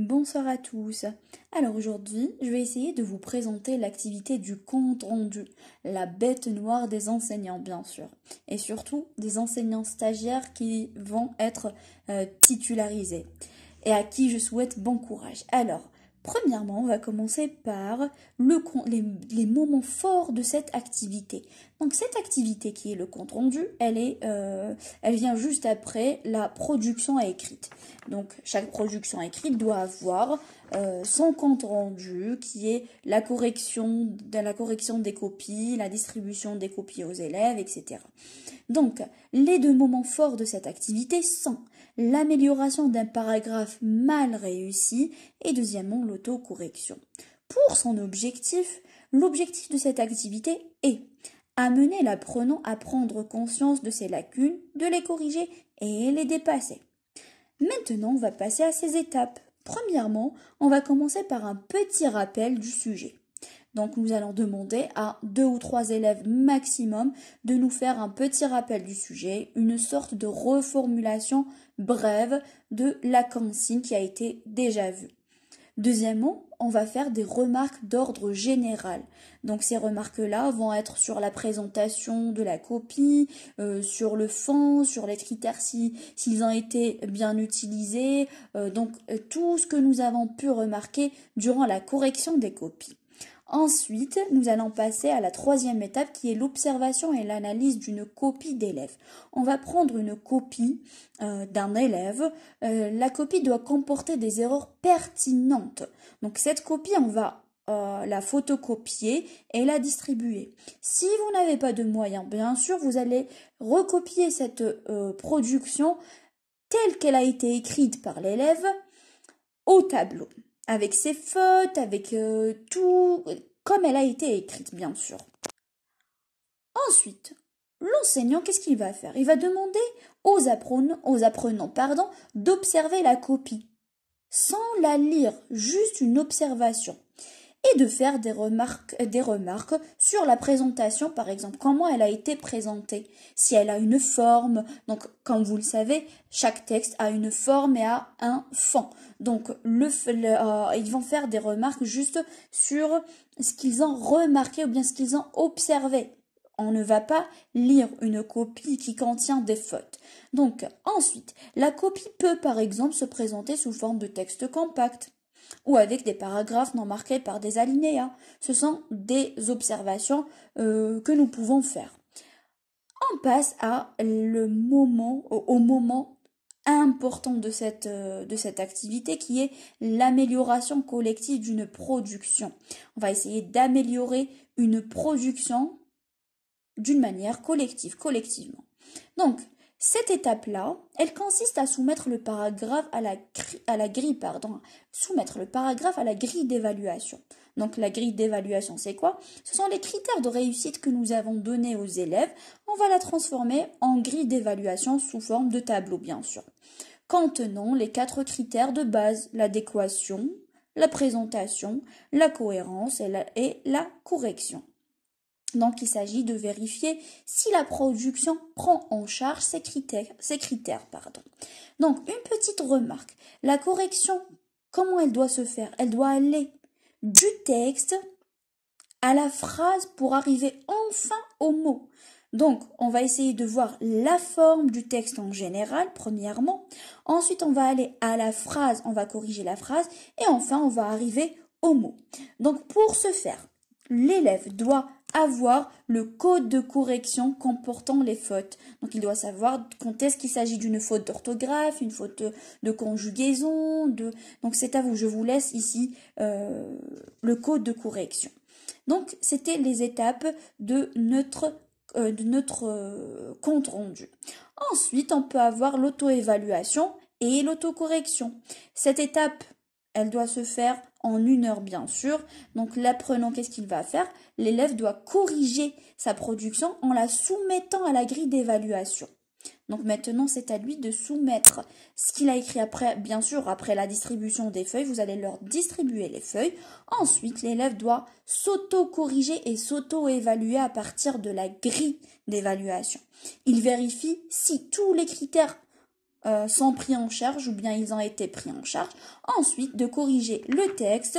Bonsoir à tous. Alors aujourd'hui, je vais essayer de vous présenter l'activité du compte rendu, la bête noire des enseignants bien sûr, et surtout des enseignants stagiaires qui vont être euh, titularisés et à qui je souhaite bon courage. Alors, Premièrement, on va commencer par les, moments forts de cette activité. Donc cette activité qui est le compte rendu, elle, est, euh, elle vient juste après la production à écrite. Donc chaque production à écrite doit avoir euh, son compte rendu qui est la correction, la correction des copies, la distribution des copies aux élèves, etc. Donc les deux moments forts de cette activité sont l'amélioration d'un paragraphe mal réussi et deuxièmement l'autocorrection. Pour son objectif, l'objectif de cette activité est amener l'apprenant à prendre conscience de ses lacunes, de les corriger et les dépasser. Maintenant, on va passer à ces étapes. Premièrement, on va commencer par un petit rappel du sujet. Donc nous allons demander à deux ou trois élèves maximum de nous faire un petit rappel du sujet, une sorte de reformulation brève de la consigne qui a été déjà vue. Deuxièmement, on va faire des remarques d'ordre général. Donc ces remarques-là vont être sur la présentation de la copie, euh, sur le fond, sur les critères s'ils ont été bien utilisés, euh, donc euh, tout ce que nous avons pu remarquer durant la correction des copies. Ensuite, nous allons passer à la troisième étape qui est l'observation et l'analyse d'une copie d'élève. On va prendre une copie euh, d'un élève. Euh, la copie doit comporter des erreurs pertinentes. Donc cette copie, on va euh, la photocopier et la distribuer. Si vous n'avez pas de moyens, bien sûr, vous allez recopier cette production telle qu'elle a été écrite par l'élève au tableau avec ses fautes, avec euh, tout, comme elle a été écrite, bien sûr. Ensuite, l'enseignant, qu'est-ce qu'il va faire Il va demander aux apprenants, aux apprenants pardon, d'observer la copie, sans la lire, juste une observation et de faire des remarques, des remarques sur la présentation, par exemple, comment elle a été présentée, si elle a une forme. Donc, comme vous le savez, chaque texte a une forme et a un fond. Donc, le, euh, ils vont faire des remarques juste sur ce qu'ils ont remarqué ou bien ce qu'ils ont observé. On ne va pas lire une copie qui contient des fautes. Donc, ensuite, la copie peut, par exemple, se présenter sous forme de texte compact ou avec des paragraphes non marqués par des alinéas. Ce sont des observations euh, que nous pouvons faire. On passe à le moment, au moment important de cette, euh, de cette activité qui est l'amélioration collective d'une production. On va essayer d'améliorer une production d'une manière collective, collectivement. Donc, cette étape-là, elle consiste à soumettre le paragraphe à la, grille, pardon, soumettre le paragraphe à la grille d'évaluation. Donc la grille d'évaluation, c'est quoi Ce sont les critères de réussite que nous avons donnés aux élèves. On va la transformer en grille d'évaluation sous forme de tableau, bien sûr, contenant les quatre critères de base l'adéquation, la présentation, la cohérence et la correction. Donc il s'agit de vérifier si la production prend en charge ces critères. Ces critères pardon. Donc une petite remarque, la correction, comment elle doit se faire Elle doit aller du texte à la phrase pour arriver enfin au mot. Donc, on va essayer de voir la forme du texte en général, premièrement. Ensuite, on va aller à la phrase, on va corriger la phrase. Et enfin, on va arriver au mot. Donc, pour ce faire, l'élève doit avoir le code de correction comportant les fautes. Donc il doit savoir quand est-ce qu'il s'agit d'une faute d'orthographe, une faute de, conjugaison, de donc c'est à vous. Je vous laisse ici euh, le code de correction. Donc c'était les étapes de notre euh, euh, compte rendu. Ensuite, on peut avoir l'auto-évaluation et l'autocorrection. Cette étape elle doit se faire en une heure, bien sûr. Donc l'apprenant, qu'est-ce qu'il va faire L'élève doit corriger sa production en la soumettant à la grille d'évaluation. Donc maintenant, c'est à lui de soumettre ce qu'il a écrit après, bien sûr, après la distribution des feuilles, vous allez leur distribuer les feuilles. Ensuite, l'élève doit s'auto-corriger et s'auto-évaluer à partir de la grille d'évaluation. Il vérifie si tous les critères euh, sont pris en charge ou bien ils ont été pris en charge. Ensuite, de corriger le texte,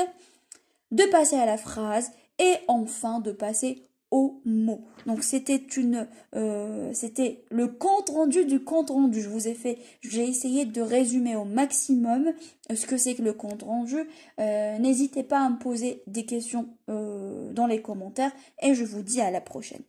de passer à la phrase et enfin de passer au mot. Donc c'était une, euh, c'était le compte rendu du compte rendu. Je vous ai fait, j'ai essayé de résumer au maximum ce que c'est que le compte rendu. Euh, n'hésitez pas à me poser des questions dans les commentaires et je vous dis à la prochaine.